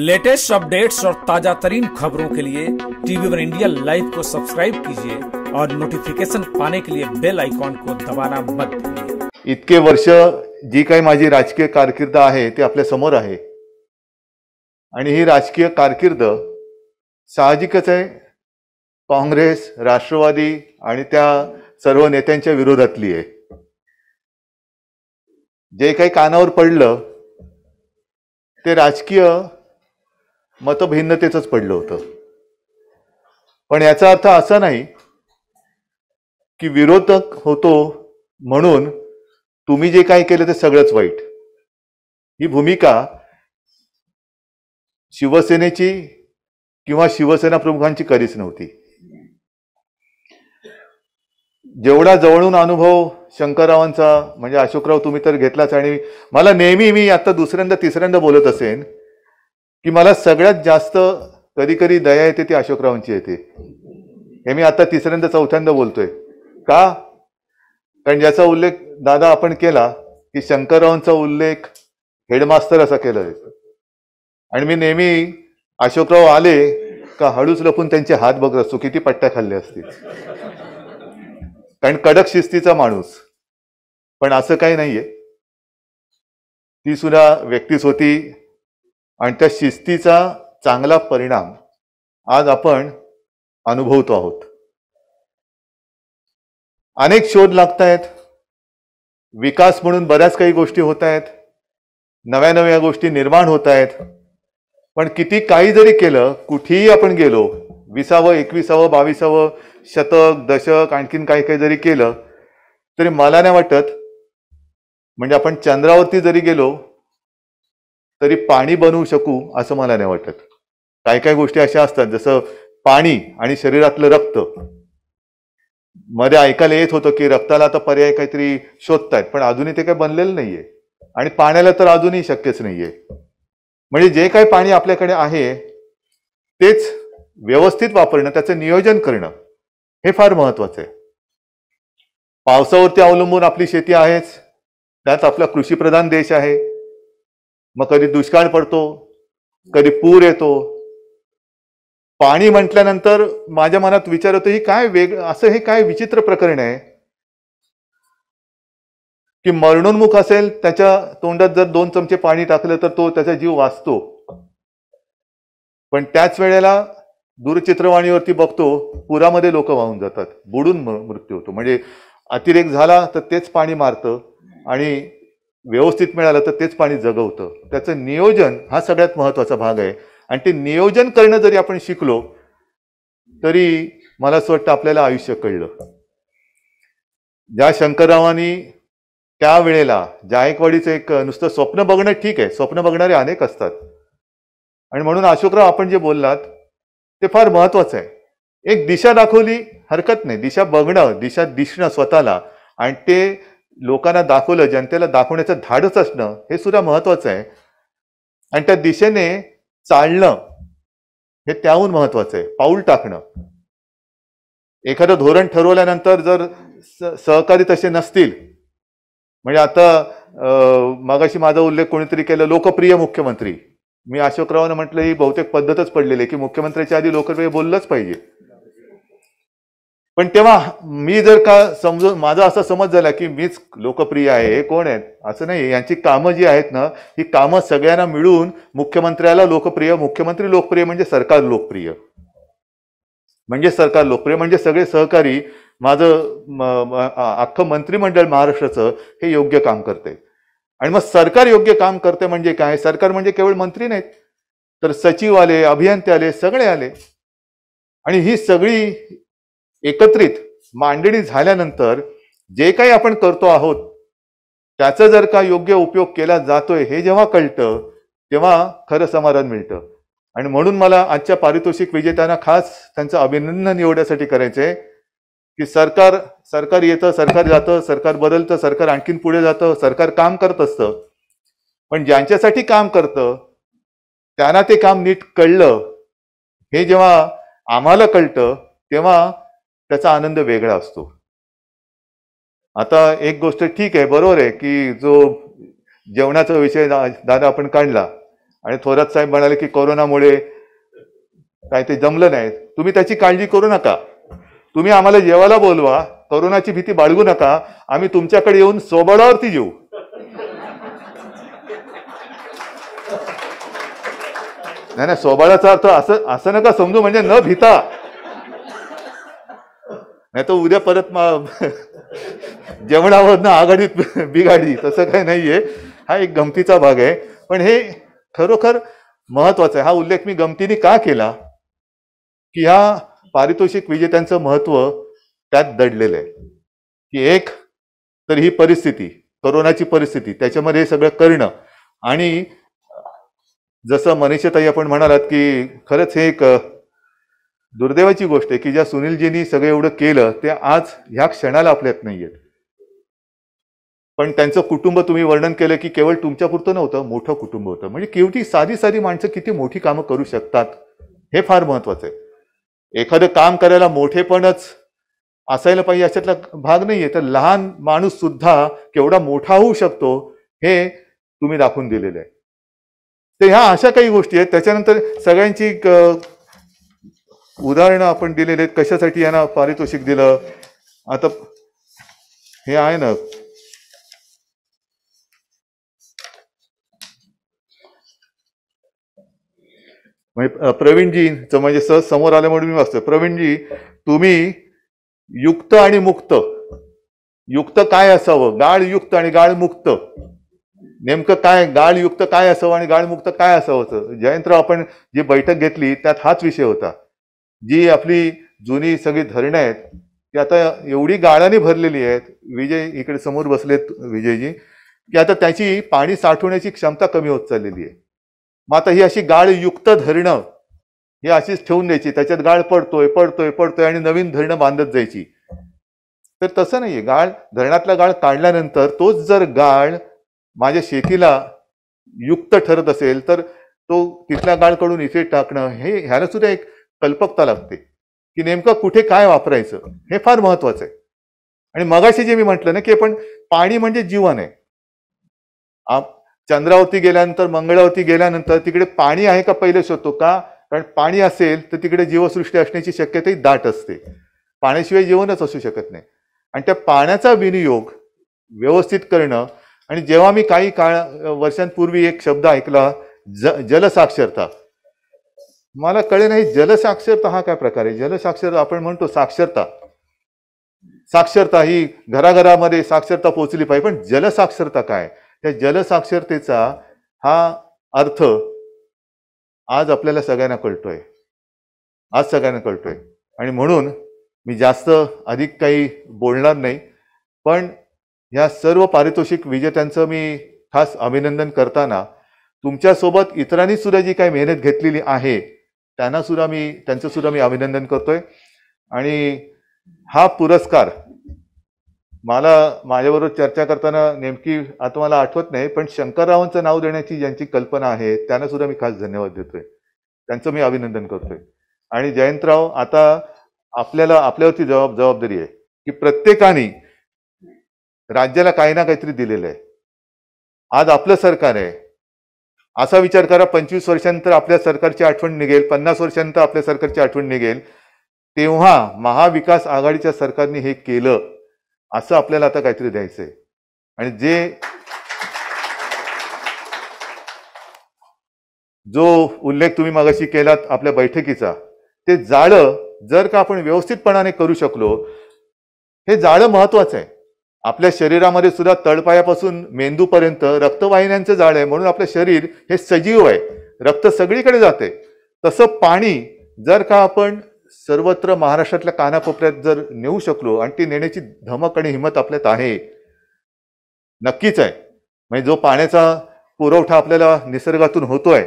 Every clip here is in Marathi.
लेटेस्ट अपडेट्स और ताजा तरीन खबरों के लिए टीवी वन इंडिया लाइव को सब्सक्राइब कीजिए और नोटिफिकेशन पाने के लिए बेल आयकॉन को दबाना मत इतके वर्ष जी काही माझी राजकीय कारकीर्द आहे ते आपल्या समोर आहे आणि ही राजकीय कारकीर्द साहजिकच आहे काँग्रेस राष्ट्रवादी आणि त्या सर्व नेत्यांच्या विरोधातली आहे जे काही कानावर पडलं ते राजकीय मतभिन्नतेचंच पडलं होतं पण याचा अर्थ असा नाही की विरोधक होतो म्हणून तुम्ही जे काही केलं ते सगळंच वाईट ही भूमिका शिवसेनेची किंवा शिवसेना प्रमुखांची कधीच नव्हती जेवढा जवळून अनुभव शंकररावांचा म्हणजे अशोकराव तुम्ही तर घेतलाच आणि मला नेहमी मी आता दुसऱ्यांदा तिसऱ्यांदा बोलत असेन की मला सगळ्यात जास्त कधी कधी दया येते ती अशोकरावांची येते हे मी आता तिसऱ्यांदा चौथ्यांदा बोलतोय का कारण ज्याचा उल्लेख दादा आपण केला की शंकररावांचा उल्लेख हेडमास्तर असा केला जातो आणि मी नेहमी अशोकराव आले का हळूच लपून त्यांचे हात बघत असतो किती पट्ट्या खाल्ले असतील कारण कडक शिस्तीचा माणूस पण असं काही नाहीये ती सुद्धा व्यक्तीच होती आणि त्या शिस्तीचा चांगला परिणाम आज आपण अनुभवतो आहोत अनेक शोध लागत आहेत विकास म्हणून बऱ्याच काही गोष्टी होत आहेत नव्या नव्या गोष्टी निर्माण होत आहेत पण किती काही जरी केलं कुठेही आपण गेलो विसावं एकविसावं बावीसावं शतक दशक आणखीन काही काही जरी केलं तरी मला नाही वाटत म्हणजे आपण चंद्रावरती जरी गेलो तरी पाणी बनवू शकू असं मला नाही वाटत काही काही गोष्टी अशा असतात जसं पाणी आणि शरीरातलं रक्त मध्ये ऐकायला येत होतं की रक्ताला आता पर्याय काहीतरी शोधतायत पण अजूनही ते काही बनलेलं नाहीये आणि पाण्याला तर अजूनही शक्यच नाहीये म्हणजे जे काही पाणी आपल्याकडे आहे तेच व्यवस्थित वापरणं त्याचं नियोजन करणं हे फार महत्वाचं आहे पावसावरती अवलंबून आपली शेती आहेच त्यात आपला कृषीप्रधान देश आहे मग कधी दुष्काळ पडतो कधी पूर येतो पाणी म्हटल्यानंतर माझ्या मनात विचार होतो ही काय वेग असं हे काय विचित्र प्रकरण आहे की मरणोन्मुख असेल त्याच्या तोंडात जर दोन चमचे पाणी टाकलं तर तो त्याचा जीव वाचतो पण त्याच वेळेला दूरचित्रवाणीवरती बघतो पुरामध्ये लोक वाहून जातात बुडून मृत्यू होतो म्हणजे अतिरेक झाला तर तेच पाणी मारतं आणि व्यवस्थित मिळालं तर तेच पाणी जगवतं त्याचं नियोजन हा सगळ्यात महत्त्वाचा भाग आहे आणि ते नियोजन करणं जरी आपण शिकलो तरी मला असं वाटतं आपल्याला आयुष्य कळलं ज्या शंकररावांनी त्यावेळेला जायकवाडीचं एक नुसतं स्वप्न बघणं ठीक आहे स्वप्न बघणारे अनेक असतात आणि म्हणून अशोकराव आपण जे बोललात ते फार महत्वाचं आहे एक दिशा दाखवली हरकत नाही दिशा बघणं दिशा दिसणं स्वतःला आणि ते लोकांना दाखवलं जनतेला दाखवण्याचं धाडच असणं हे सुद्धा महत्वाचं आहे आणि त्या दिशेने चालणं हे त्याहून महत्वाचं आहे पाऊल टाकणं एखादं धोरण ठरवल्यानंतर जर सहकारी तसे नसतील म्हणजे आता मागाशी माझा उल्लेख कोणीतरी केला लोकप्रिय मुख्यमंत्री मी अशोकरावानं म्हटलं ही बहुतेक पद्धतच पडलेली आहे की मुख्यमंत्र्याच्या आधी लोकप्रिय बोललंच पाहिजे पण तेव्हा मी जर का समजून माझा असा समज झाला की मीच लोकप्रिय आहे हे कोण आहेत असं नाही यांची कामं जी आहेत ना ही कामं सगळ्यांना मिळून मुख्यमंत्र्याला लोकप्रिय मुख्यमंत्री लोकप्रिय म्हणजे सरकार लोकप्रिय म्हणजे सरकार लोकप्रिय म्हणजे सगळे सहकारी माझं अख्खं मंत्रिमंडळ महाराष्ट्राचं हे योग्य काम करते आणि मग सरकार योग्य काम करते म्हणजे काय सरकार म्हणजे केवळ मंत्री नाहीत तर सचिव आले अभियंते आले सगळे आले आणि ही सगळी एकत्रित मांडणी झाल्यानंतर जे काही आपण करतो आहोत त्याचा जर का योग्य उपयोग केला जातोय हे जेव्हा कळतं तेव्हा खरं समाधान मिळतं आणि म्हणून मला आजच्या पारितोषिक विजेत्यांना खास त्यांचं अभिनंदन एवढ्यासाठी करायचंय की सरकार सरकार येतं सरकार जातं सरकार बदलतं सरकार आणखीन पुढे जातं सरकार काम करत असतं पण ज्यांच्यासाठी काम करतं त्यांना ते काम नीट कळलं हे जेव्हा आम्हाला कळतं तेव्हा त्याचा आनंद वेगळा असतो आता एक गोष्ट ठीक आहे बरोबर आहे की जो जेवणाचा विषय दादा आपण काढला आणि थोरात साहेब म्हणाले की कोरोनामुळे काय ते जमलं नाही तुम्ही त्याची काळजी करू नका तुम्ही आम्हाला जेवायला बोलवा कोरोनाची भीती बाळगू नका आम्ही तुमच्याकडे येऊन सोबळावरती जेऊ नाही नाही सोबाळाचा अर्थ असं असं नका समजू म्हणजे न भीता नाही तर उद्या परत मग जेवणावरनं आघाडीत बिघाडी तसं काही नाही आहे हा एक गमतीचा भाग आहे पण हे खरोखर महत्वाचा आहे हा उल्लेख मी गमतीने का केला की ह्या पारितोषिक विजेत्यांचं महत्व त्यात दडलेलं आहे की एक तर ही परिस्थिती करोनाची परिस्थिती त्याच्यामध्ये हे सगळं करणं आणि जसं मनीषताई आपण म्हणालात की खरंच हे एक दुर्दैवाची गोष्ट आहे की ज्या सुनीलजींनी सगळं एवढं केलं ते आज ह्या क्षणाला आपल्यात नाही आहेत पण त्यांचं कुटुंब तुम्ही वर्णन केलं की केवळ तुमच्यापुरतं नव्हतं मोठं कुटुंब होतं म्हणजे केवटी साधी साधी माणसं किती मोठी कामं करू शकतात हे फार महत्वाचं आहे एखादं काम करायला मोठेपणच असायला पाहिजे याच्यातला भाग नाही तर लहान माणूस सुद्धा केवढा मोठा होऊ शकतो हे तुम्ही दाखवून दिलेलं आहे तर ह्या अशा काही गोष्टी आहेत त्याच्यानंतर सगळ्यांची उदाहरणं आपण दिलेले आहेत कशासाठी यांना पारितोषिक दिलं आता हे आहे ना म्हणजे प्रवीणजींचं म्हणजे सहज समोर आलं म्हणून मी वाचतो प्रवीणजी तुम्ही युक्त आणि मुक्त युक्त काय असावं गाळ युक्त आणि गाळ मुक्त नेमकं काय गाळ युक्त काय असावं आणि गाळ मुक्त काय असावं जयंतराव आपण जी बैठक घेतली त्यात हाच विषय होता जी आपली जुनी सगळी धरणं आहेत ती आता एवढी गाळाने भरलेली आहेत विजय इकडे समोर बसलेत विजयजी की आता त्याची पाणी साठवण्याची क्षमता कमी होत चाललेली आहे मग आता ही अशी गाळयुक्त धरणं हे अशीच ठेवून द्यायची त्याच्यात गाळ पडतोय पडतोय पडतोय आणि नवीन धरणं बांधत जायची तर तसं नाही गाळ धरणातला गाळ काढल्यानंतर तोच जर गाळ माझ्या शेतीला युक्त ठरत असेल तर तो तिथल्या गाळकडून इथे टाकणं हे ह्याला सुद्धा एक कल्पकता लागते की नेमकं कुठे काय वापरायचं हे फार महत्वाचं आहे आणि मगाशी जे मी म्हटलं ना की पण पाणी म्हणजे जीवन आहे आप चंद्रावरती गेल्यानंतर मंगळावरती गेल्यानंतर तिकडे पाणी आहे का पहिले शोधतो का कारण पाणी असेल तर तिकडे जीवसृष्टी असण्याची शक्यताही दाट असते पाण्याशिवाय जीवनच असू शकत नाही आणि त्या पाण्याचा विनियोग व्यवस्थित करणं आणि जेव्हा मी काही काळ वर्षांपूर्वी एक शब्द ऐकला ज जलसाक्षरता मला कळे नाही जलसाक्षरता हा काय प्रकार आहे जलसाक्षरता आपण म्हणतो साक्षरता साक्षरता ही घराघरामध्ये साक्षरता पोहोचली पाहिजे पण जलसाक्षरता काय त्या जलसाक्षरतेचा हा अर्थ आज आपल्याला सगळ्यांना कळतोय आज सगळ्यांना कळतोय आणि म्हणून मी जास्त अधिक काही बोलणार नाही पण ह्या सर्व पारितोषिक विजेत्यांचं मी खास अभिनंदन करताना तुमच्यासोबत इतरांनी सुद्धा जी काही मेहनत घेतलेली आहे त्यांना सुद्धा मी त्यांचं सुद्धा मी अभिनंदन करतोय आणि हा पुरस्कार मला माझ्याबरोबर चर्चा करताना नेमकी आता मला आठवत नाही पण शंकररावांचं नाव देण्याची ज्यांची कल्पना आहे त्यांना सुद्धा मी खास धन्यवाद देतोय त्यांचं मी अभिनंदन करतोय आणि जयंतराव आता आपल्याला आपल्यावरती जबाब जबाबदारी आहे की प्रत्येकाने राज्याला काही ना काहीतरी दिलेलं आहे आज आपलं सरकार आहे असा विचार करा पंचवीस वर्षानंतर आपल्या सरकारची आठवण निघेल पन्नास वर्षानंतर आपल्या सरकारची आठवण निघेल तेव्हा महाविकास आघाडीच्या सरकारने हे केलं असं आपल्याला आता काहीतरी आहे आणि जे जो उल्लेख तुम्ही मागाशी केलात आपल्या बैठकीचा ते जाळं जर का आपण व्यवस्थितपणाने करू शकलो हे जाळं महत्वाचं आहे आपल्या शरीरामध्ये सुद्धा तळपायापासून मेंदूपर्यंत रक्तवाहिन्यांचं जाळ आहे म्हणून आपलं शरीर हे सजीव आहे रक्त सगळीकडे जाते तसं पाणी जर का आपण सर्वत्र महाराष्ट्रातल्या कानाकोपऱ्यात जर नेऊ शकलो आणि ती नेण्याची धमक आणि हिंमत आपल्यात आहे नक्कीच आहे म्हणजे जो पाण्याचा पुरवठा आपल्याला निसर्गातून होतोय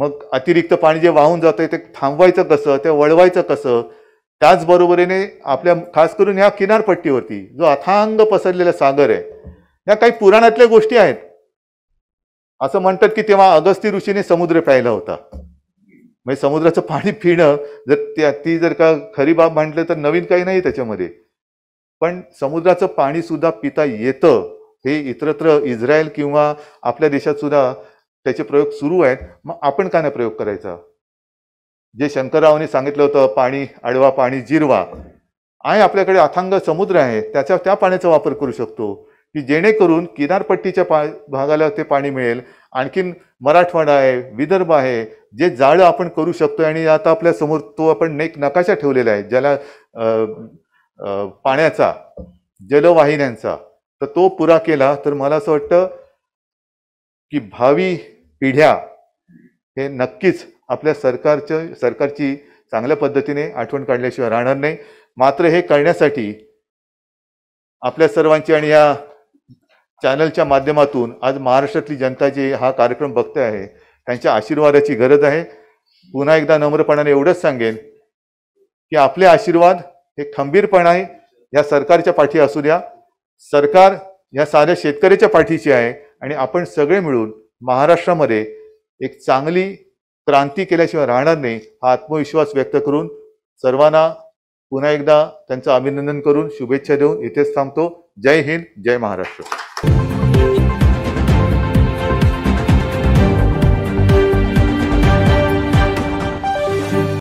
मग अतिरिक्त पाणी जे वाहून जातंय ते थांबवायचं कसं ते वळवायचं कसं त्याचबरोबरीने आपल्या खास करून ह्या किनारपट्टीवरती जो अथांग पसरलेला सागर आहे या काही पुराणातल्या गोष्टी आहेत असं म्हणतात की तेव्हा अगस्ती ऋषीने समुद्र प्यायला होता म्हणजे समुद्राचं पाणी पिणं जर त्या ती जर का खरी बाब म्हटलं तर नवीन काही नाही त्याच्यामध्ये पण समुद्राचं पाणी सुद्धा पिता येतं हे इतरत्र इस्रायल किंवा आपल्या देशात सुद्धा त्याचे प्रयोग सुरू आहेत मग आपण का नाही प्रयोग करायचा जे शंकररावांनी सांगितलं होतं पाणी आडवा पाणी जिरवा आणि आपल्याकडे अथांग समुद्र आहे त्याच्या त्या पाण्याचा वापर करू शकतो की जेणेकरून किनारपट्टीच्या पा भागाला ते पाणी मिळेल आणखीन मराठवाडा आहे विदर्भ आहे जे जाळं आपण करू शकतो आणि आता आपल्या समोर तो आपण एक नकाशा ठेवलेला आहे ज्याला पाण्याचा जलवाहिन्यांचा तर तो पुरा केला तर मला असं वाटतं की भावी पिढ्या हे नक्कीच आपल्या सरकारचं सरकारची चांगल्या पद्धतीने आठवण काढल्याशिवाय राहणार नाही मात्र हे करण्यासाठी आपल्या सर्वांची आणि या चॅनलच्या माध्यमातून आज महाराष्ट्रातली जनता जी हा कार्यक्रम बघते आहे त्यांच्या आशीर्वादाची गरज आहे पुन्हा एकदा नम्रपणाने एवढंच सांगेन की आपले आशीर्वाद हे आहे या सरकारच्या पाठी असू द्या सरकार या साध्या शेतकऱ्याच्या पाठीची आहे आणि आपण सगळे मिळून महाराष्ट्रामध्ये एक चांगली क्रांती केल्याशिवाय राहणार नाही हा आत्मविश्वास व्यक्त करून सर्वांना पुन्हा एकदा त्यांचं अभिनंदन करून शुभेच्छा देऊन इथेच थांबतो जय हिंद जय महाराष्ट्र